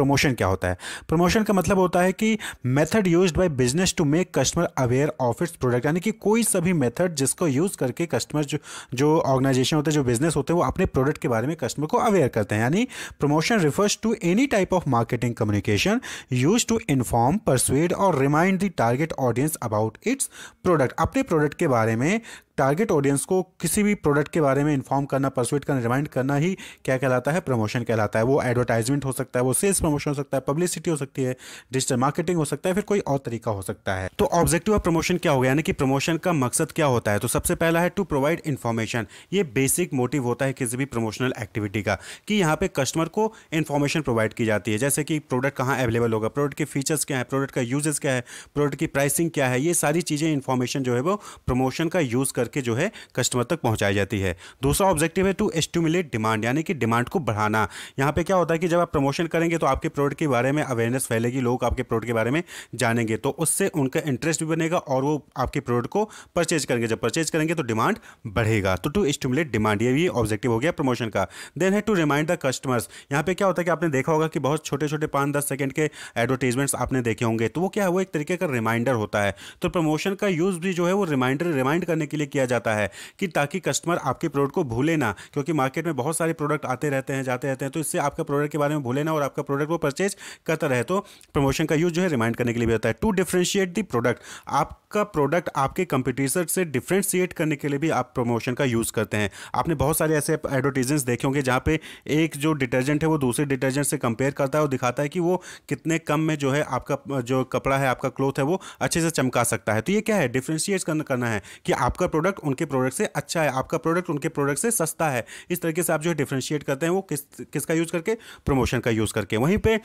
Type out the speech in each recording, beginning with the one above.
promotion क्या होता है प्रमोशन का मतलब होता है कि method used by business to make customer aware of its product यानी कि कोई सभी मेथड जिसको यूज़ करके कस्टमर जो जो ऑर्गेनाइजेशन होते हैं जो बिजनेस होते हैं वो अपने प्रोडक्ट के बारे में कस्टमर को अवेयर करते हैं यानी promotion refers to any type of marketing communication use to inform persuade और remind the target audience about its product अपने प्रोडक्ट के बारे में टारगेट ऑडियंस को किसी भी प्रोडक्ट के बारे में इन्फॉर्म करना परसुएट करना रिमाइंड करना ही क्या कहलाता है प्रमोशन कहलाता है वो एडवर्टाइजमेंट हो सकता है वो सेल्स प्रमोशन हो सकता है पब्लिसिटी हो सकती है डिजिटल मार्केटिंग हो सकता है फिर कोई और तरीका हो सकता है तो ऑब्जेक्टिव ऑफ प्रमोशन क्या हो गया यानी कि प्रमोशन का मकसद क्या होता है तो सबसे पहला है टू प्रोवाइड इन्फॉर्मेशन ये बेसिक मोटिव होता है किसी भी प्रमोशनल एक्टिविटी का कि यहाँ पे कस्टमर को इन्फॉर्मेशन प्रोवाइड की जाती है जैसे कि प्रोडक्ट कहाँ अवेलेबल होगा प्रोडक्ट के फीचर्स क्या है प्रोडक्ट का यूजेस क्या है प्रोडक्ट की प्राइसिंग क्या है ये सारी चीज़ें इन्फॉर्मेशन जो है वो प्रमोशन का यूज़ कर करके जो है कस्टमर तक पहुंचाई जाती है दूसरा ऑब्जेक्टिव है टू एस्टिमुलेट डिमांड यानी कि डिमांड को बढ़ाना यहाँ पर क्या होता है कि जब आप प्रमोशन करेंगे तो आपके प्रोडक्ट के बारे में अवेयरनेस फैलेगी लोग आपके प्रोडक्ट के बारे में जानेंगे तो उससे उनका इंटरेस्ट भी बनेगा और वो आपके प्रोडक्ट को परचेज करेंगे जब परचेज करेंगे तो डिमांड बढ़ेगा तो टू स्टिमुलेट डिमांड ये भी ऑब्जेक्टिव हो गया प्रमोशन का देन है टू रिमाइंड द कस्टमर्स यहाँ पे क्या होता है कि आपने देखा होगा कि बहुत छोटे छोटे पाँच दस सेकेंड के एडवर्टीजमेंट्स आपने देखे होंगे तो वो क्या है वो एक तरीके का रिमाइंडर होता है तो प्रमोशन का यूज़ भी जो है वो रिमाइंडर रिमाइंड करने के लिए किया जाता है कि ताकि कस्टमर आपके प्रोडक्ट को भूले ना क्योंकि मार्केट में बहुत सारे प्रोडक्ट आते रहते हैं जाते रहते हैं तो इससे आपका प्रोडक्ट के बारे में भूले ना और आपका प्रोडक्ट वो परचेज करता रहे तो प्रमोशन का यूज जो है रिमाइंड करने के लिए भी होता है टू डिफ्रेंशिएट दी प्रोडक्ट आप आपका प्रोडक्ट आपके कंपटीटर से डिफ्रेंशिएट करने के लिए भी आप प्रमोशन का यूज़ करते हैं आपने बहुत सारे ऐसे एडवर्टीजमेंट्स देखे होंगे जहाँ पे एक जो डिटर्जेंट है वो दूसरे डिटर्जेंट से कंपेयर करता है और दिखाता है कि वो कितने कम में जो है आपका जो कपड़ा है आपका क्लोथ है वो अच्छे से चमका सकता है तो ये क्या है डिफ्रेंशिएट करना है कि आपका प्रोडक्ट उनके प्रोडक्ट से अच्छा है आपका प्रोडक्ट उनके प्रोडक्ट से सस्ता है इस तरीके से आप जो है डिफ्रेंशिएट करते हैं वो किस किसका यूज़ करके प्रमोशन का यूज़ करके वहीं पर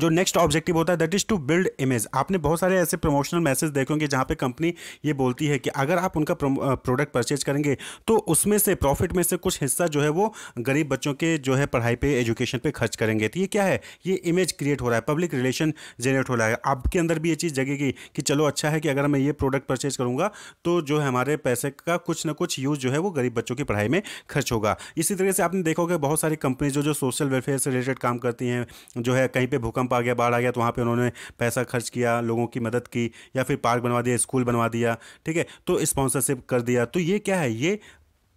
जो नेक्स्ट ऑब्जेक्टिव होता है that is to build image आपने बहुत सारे ऐसे प्रमोशनल मैसेज देखे होंगे जहाँ पे कंपनी ये बोलती है कि अगर आप उनका प्रोडक्ट परचेज करेंगे तो उसमें से प्रॉफिट में से कुछ हिस्सा जो है वो गरीब बच्चों के जो है पढ़ाई पे एजुकेशन पे खर्च करेंगे तो ये क्या है ये इमेज क्रिएट हो रहा है पब्लिक रिलेशन जनरेट हो रहा है आपके अंदर भी ये चीज़ जगेगी कि चलो अच्छा है कि अगर मैं ये प्रोडक्ट परचेज करूँगा तो जो है हमारे पैसे का कुछ ना कुछ यूज़ जो है वो गरीब बच्चों की पढ़ाई में खर्च होगा इसी तरीके से आपने देखोगे बहुत सारी कंपनी जो जो सोशल वेलफेयर से रिलेटेड काम करती हैं जो है कहीं पर भूखा भूकंप आ गया बाढ़ आ गया तो वहाँ पर उन्होंने पैसा खर्च किया लोगों की मदद की या फिर पार्क बनवा दिया स्कूल बनवा दिया ठीक है तो स्पॉन्सरशिप कर दिया तो ये क्या है ये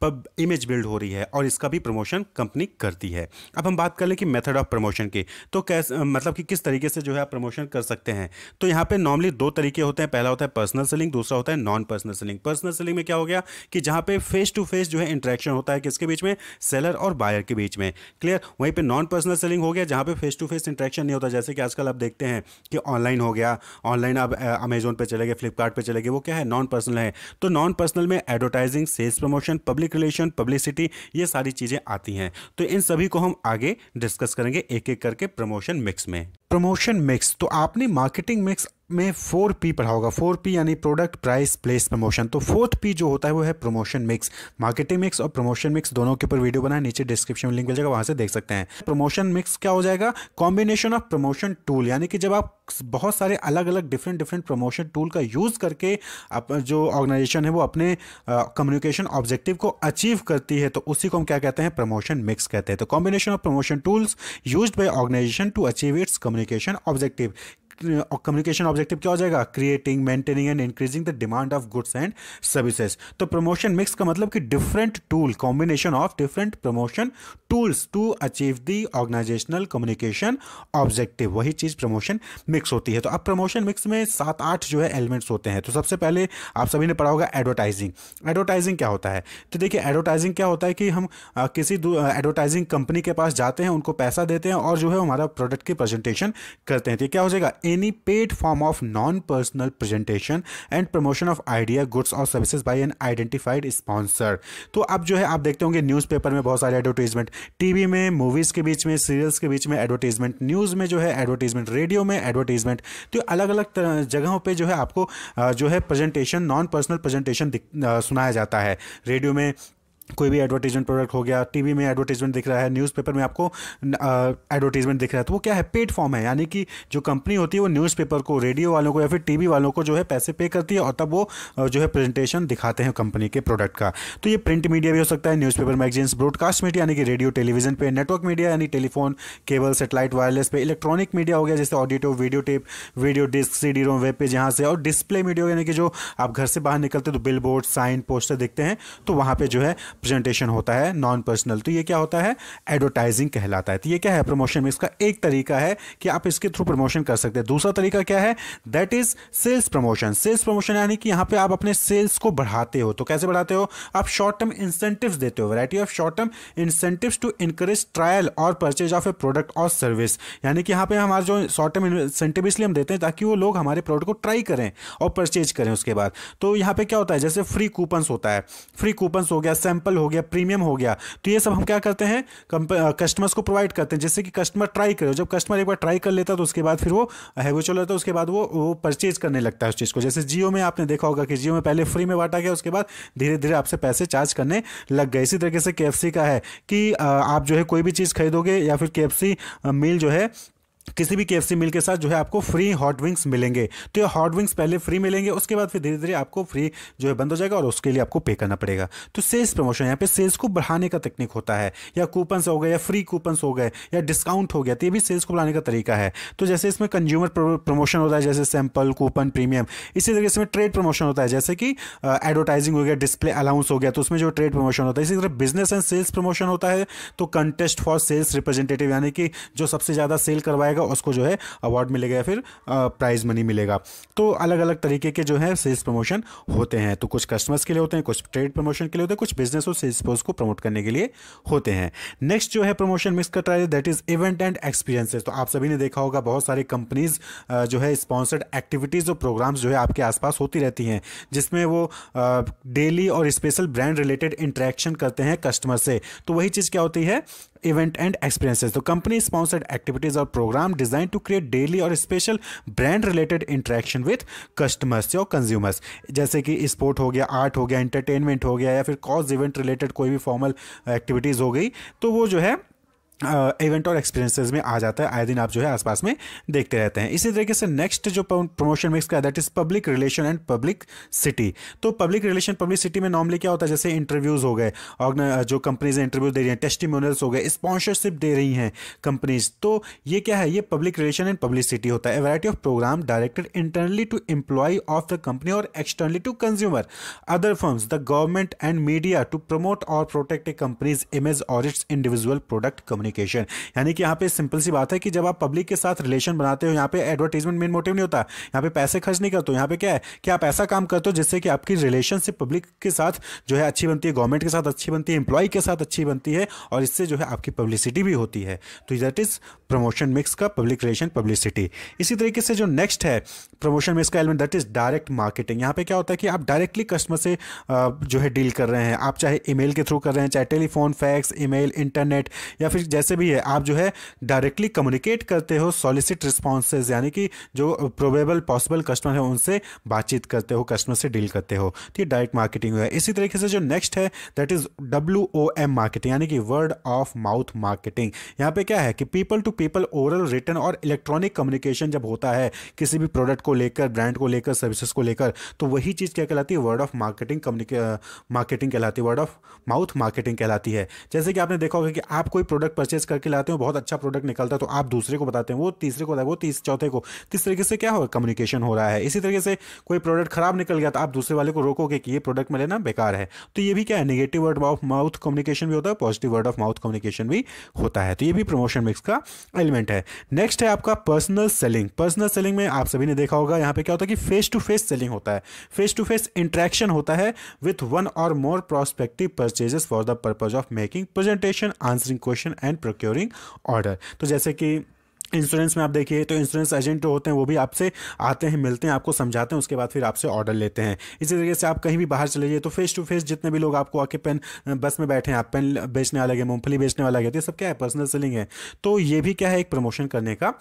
पब इमेज बिल्ड हो रही है और इसका भी प्रमोशन कंपनी करती है अब हम बात कर लें कि मेथड ऑफ प्रमोशन की तो कैस मतलब कि किस तरीके से जो है आप प्रमोशन कर सकते हैं तो यहाँ पे नॉर्मली दो तरीके होते हैं पहला होता है पर्सनल सेलिंग दूसरा होता है non personal selling personal selling में क्या हो गया कि जहाँ पे फेस टू फेस जो है इंट्रैक्शन होता है किसके बीच में सेलर और बायर के बीच में क्लियर वहीं पर नॉन पर्सनल सेलिंग हो गया जहाँ पर फेस टू फेस इंट्रैक्शन नहीं होता जैसे कि आजकल आप देखते हैं कि ऑनलाइन हो गया ऑनलाइन आप अमेजोन पर चले गए फ्लिपकार्ट चले गए वो क्या है नॉन पर्सनल है तो नॉन पर्सनल में advertising sales promotion public public relation publicity ये सारी चीज़ें आती हैं तो इन सभी को हम आगे डिस्कस करेंगे एक एक करके प्रमोशन मिक्स में प्रमोशन मिक्स तो आपने मार्केटिंग मिक्स में फोर पी पढ़ा होगा फोर पी यानी प्रोडक्ट प्राइस प्लेस प्रमोशन तो फोर्थ पी जो होता है वो है प्रमोशन मिक्स मार्केटिंग मिक्स और प्रमोशन मिक्स दोनों के ऊपर वीडियो बना नीचे डिस्क्रिप्शन में लिंक मिल जाएगा वहां से देख सकते हैं प्रमोशन मिक्स क्या हो जाएगा कॉम्बिनेशन ऑफ प्रमोशन टूल यानी कि जब आप बहुत सारे अलग अलग डिफरेंट डिफरेंट प्रमोशन टूल का यूज़ करके जो ऑर्गेनाइजेशन है वो अपने कम्युनिकेशन ऑब्जेक्टिव को अचीव करती है तो उसी को हम क्या कहते हैं प्रमोशन मिक्स कहते हैं तो combination of promotion tools use by organisation to achieve its communication objective communication objective क्या हो जाएगा creating maintaining and increasing the demand of goods and services तो प्रमोशन मिक्स का मतलब कि different tool combination of different promotion tools to achieve the organisational communication objective वही चीज़ promotion mix होती है तो अब प्रमोशन मिक्स में सात आठ जो है एलिमेंट्स होते हैं तो सबसे पहले आप सभी ने पढ़ा होगा एडवर्टाइजिंग एडवर्टाइजिंग क्या होता है तो देखिए एडवर्टाइजिंग क्या होता है कि हम आ, किसी एडवर्टाइजिंग कंपनी के पास जाते हैं उनको पैसा देते हैं और जो है हमारा प्रोडक्ट की प्रेजेंटेशन करते हैं तो क्या हो जाएगा any paid form of non-personal presentation and promotion of idea goods or services by an identified sponsor तो अब जो है आप देखते होंगे न्यूज़पेपर में बहुत सारे एडवर्टीजमेंट टीवी में मूवीज़ के बीच में सीरियल्स के बीच में एडवर्टीजमेंट न्यूज़ में जो है एडवर्टीजमेंट रेडियो में एडवर्टीजमेंट तो अलग अलग जगहों पर जो है आपको जो है प्रेजेंटेशन नॉन पर्सनल प्रेजेंटेशन सुनाया जाता है रेडियो में कोई भी एडवर्टीजमेंट प्रोडक्ट हो गया टीवी में एडवर्टीजमेंट दिख रहा है न्यूज़पेपर में आपको एडवर्टीजमेंट दिख रहा है तो वो क्या है पेड फॉर्म है यानी कि जो कंपनी होती है वो न्यूज़पेपर को रेडियो वालों को या फिर टीवी वालों को जो है पैसे पे करती है और तब वो जो है प्रेजेंटेशन दिखाते हैं कंपनी के प्रोडक्ट का तो ये प्रिंट मीडिया भी हो सकता है न्यूज़पेपर मैगजीन्स ब्रॉडकास्ट मीडिया यानी कि रेडियो टेलीविजन पर नेटवर्क मीडिया यानी टेलीफोन केबल सेटेलाइट वायरलेस पे इलेक्ट्रॉनिक मीडिया हो गया जैसे audio video tape video disc C D ROM web page यहाँ से और डिस्प्ले मीडिया यानी कि जो आप घर से बाहर निकलते तो बिल बोर्ड साइन पोस्टर देखते हैं तो वहाँ पर जो है प्रेजेंटेशन होता है नॉन पर्सनल तो ये क्या होता है एडवर्टाइजिंग कहलाता है तो ये क्या है प्रमोशन में इसका एक तरीका है कि आप इसके थ्रू प्रमोशन कर सकते हैं दूसरा तरीका क्या है that is sales promotion sales promotion यानी कि यहाँ पे आप अपने सेल्स को बढ़ाते हो तो कैसे बढ़ाते हो आप शॉर्ट टर्म इंसेंटिव देते हो variety of short term incentive to encourage trial और परचेज ऑफ ए प्रोडक्ट और सर्विस यानी कि यहाँ पे हमारे जो शॉर्ट टर्म इंसेंटिव इसलिए हम देते हैं ताकि वो लोग हमारे प्रोडक्ट को ट्राई करें और परचेज करें उसके बाद तो यहाँ पे क्या होता है जैसे फ्री कूपन्स होता है फ्री कूपन्स हो गया सैम्प सैंपल हो गया प्रीमियम हो गया तो ये सब हम क्या करते हैं कस्टमर्स uh, को प्रोवाइड करते हैं जैसे कि कस्टमर ट्राई करे जब कस्टमर एक बार ट्राई कर लेता है तो उसके बाद फिर वो हैबिचुअल होता है उसके बाद वो वो परचेज करने लगता है उस चीज़ को जैसे जियो में आपने देखा होगा कि जियो में पहले फ्री में बांटा गया उसके बाद धीरे धीरे आपसे पैसे चार्ज करने लग गए इसी तरीके से के का है कि uh, आप जो है कोई भी चीज़ खरीदोगे या फिर के मील uh, जो है किसी भी के एफ मिल के साथ जो है आपको फ्री हॉट विंग्स मिलेंगे तो ये हॉट विंग्स पहले फ्री मिलेंगे उसके बाद फिर धीरे धीरे आपको फ्री जो है बंद हो जाएगा और उसके लिए आपको पे करना पड़ेगा तो सेल्स प्रमोशन यहाँ पे सेल्स को बढ़ाने का तकनीक होता है या कूपन्स हो गए या फ्री कूपन्स हो गए या डिस्काउंट हो गया तो ये भी सेल्स को बढ़ाने का तरीका है तो जैसे इसमें कंज्यूमर प्रमोशन होता है जैसे सैंपल कूपन प्रीमियम इसी तरीके से ट्रेड प्रमोशन होता है जैसे कि एडवर्टाइजिंग हो गया डिस्प्ले अलाउंस हो गया तो उसमें जो ट्रेड प्रमोशन होता है इसी तरह बिजनेस एंड सेल्स प्रमोशन होता है तो कंटेस्ट फॉर सेल्स रिप्रेजेंटेटिव यानी कि जो सबसे ज़्यादा सेल करवाए जाएगा उसको जो है अवार्ड मिलेगा या फिर प्राइज़ मनी मिलेगा तो अलग अलग तरीके के जो है सेल्स प्रमोशन होते हैं तो कुछ कस्टमर्स के लिए होते हैं कुछ ट्रेड प्रमोशन के लिए होते हैं कुछ बिजनेस और सेल्स फोर्स को प्रमोट करने के लिए होते हैं नेक्स्ट जो है प्रमोशन मिस कर ट्राइज that is event and experiences तो आप सभी ने देखा होगा बहुत सारी कंपनीज जो है स्पॉन्सर्ड एक्टिविटीज़ और प्रोग्राम्स जो है आपके आसपास होती रहती हैं जिसमें वो डेली और स्पेशल ब्रांड रिलेटेड इंट्रैक्शन करते हैं कस्टमर से तो वही चीज़ क्या होती है इवेंट एंड एक्सपीरियंसेस तो कंपनी स्पॉन्सर्ड एक्टिविटीज और programme design to create daily और special brand related interaction with customers और कंज्यूमर्स जैसे कि स्पोर्ट हो गया आर्ट हो गया एंटरटेनमेंट हो गया या फिर कॉज इवेंट रिलेटेड कोई भी फॉर्मल एक्टिविटीज हो गई तो वो जो है इवेंट और एक्सपीरियंसेस में आ जाता है आए दिन आप जो है आसपास में देखते रहते हैं इसी तरीके से नेक्स्ट जो प्रमोशन मिक्स का that is public relation and publicity तो पब्लिक रिलेशन पब्लिक सिटी में नॉर्मली क्या होता है जैसे इंटरव्यूज हो गए और जो कंपनीज इंटरव्यू दे रही हैं टेस्टिमोनियल्स हो गए स्पॉन्सरशिप दे रही हैं कंपनीज तो ये क्या है ये public relation and publicity होता है variety of programme directed internally to employ of the company और externally to consumer other firms the government and media to promote और प्रोटेक्ट ए कंपनीज इमेज और its individual product company communication यानी कि यहाँ पे simple सी बात है कि जब आप पब्लिक के साथ रिलेशन बनाते हो यहाँ पे एडवर्टीजमेंट मेन मोटिव नहीं होता यहाँ पे पैसे खर्च नहीं करते हो यहाँ पे क्या है कि आप ऐसा काम करते हो जिससे कि आपकी रिलेशनशिप पब्लिक के साथ जो है अच्छी बनती है गवर्नमेंट के साथ अच्छी बनती है एम्प्लॉय के साथ अच्छी बनती है और इससे जो है आपकी पब्लिसिटी भी होती है तो दैट इज़ प्रमोशन मिक्स का पब्लिक रिलेशन पब्लिसिटी इसी तरीके से जो नेक्स्ट है प्रमोशन मिक्स का element that is direct marketing यहाँ पे क्या होता है कि आप डायरेक्टली कस्टमर से जो है डील कर रहे हैं आप चाहे ईमेल के थ्रू कर रहे हैं चाहे टेलीफोन फैक्स ईमेल इंटरनेट या फिर जैसे भी है आप जो है डायरेक्टली कम्युनिकेट करते हो सॉलिसिट रिस्पॉन्सेज यानी कि जो प्रोबेबल पॉसिबल कस्टमर है उनसे बातचीत करते हो कस्टमर से डील करते हो तो ये डायरेक्ट मार्केटिंग है इसी तरीके से जो नेक्स्ट है that is W O M marketing यानी कि वर्ड ऑफ माउथ मार्केटिंग यहाँ पे क्या है कि people to people oral written और इलेक्ट्रॉनिक कम्युनिकेशन जब होता है किसी भी प्रोडक्ट को लेकर ब्रांड को लेकर सर्विसेज को लेकर तो वही चीज़ क्या कहलाती है वर्ड ऑफ मार्केटिंग मार्केटिंग कहलाती है वर्ड ऑफ माउथ मार्केटिंग कहलाती है जैसे कि आपने देखा होगा कि आप कोई प्रोडक्ट परचेज करके लाते हो बहुत अच्छा प्रोडक्ट निकलता है तो आप दूसरे को बताते हैं वो तीसरे को बताए वो तीस चौथे को इस तरीके से क्या हो कम्युनिकेशन हो रहा है इसी तरीके से कोई प्रोडक्ट खराब निकल गया तो आप दूसरे वाले को रोकोगे कि ये प्रोडक्ट में लेना बेकार है तो ये भी क्या है negative word of mouth communication भी होता है positive word of mouth communication भी होता है तो ये भी प्रमोशन मिक्स का एलिमेंट है नेक्स्ट है आपका पर्सनल सेलिंग पर्सनल सेलिंग में आप सभी ने देखा होगा यहाँ पे क्या होता है कि फेस टू फेस सेलिंग होता है फेस टू फेस इंट्रैक्शन होता है विथ वन और more prospective purchases for the purpose of making presentation answering question and and procuring order तो जैसे कि इंश्योरेंस में आप देखिए तो इंश्योरेंस एजेंट जो होते हैं वो भी आपसे आते हैं मिलते हैं आपको समझाते हैं उसके बाद फिर आपसे ऑर्डर लेते हैं इसी तरीके से आप कहीं भी बाहर चले जाइए तो फेस टू फेस जितने भी लोग आपको आके पेन बस में बैठे हैं आप पेन बेचने वाले गए मूँगफली बेचने वाला गए तो ये सब क्या है पर्सनल सेलिंग है तो ये भी क्या है एक प्रमोशन करने का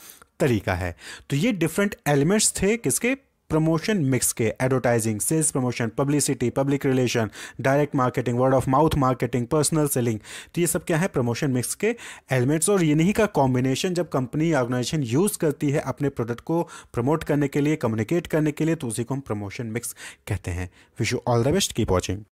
तरीका है तो ये डिफरेंट एलिमेंट्स थे किसके प्रमोशन मिक्स के advertising sales promotion publicity public relation direct marketing word of mouth marketing personal selling तो ये सब क्या है प्रमोशन मिक्स के एलिमेंट्स और इन्हीं का कॉम्बिनेशन जब कंपनी ऑर्गेनाइजेशन यूज़ करती है अपने प्रोडक्ट को प्रमोट करने के लिए कम्युनिकेट करने के लिए तो उसी को हम प्रमोशन मिक्स कहते हैं wish you all the best keep watching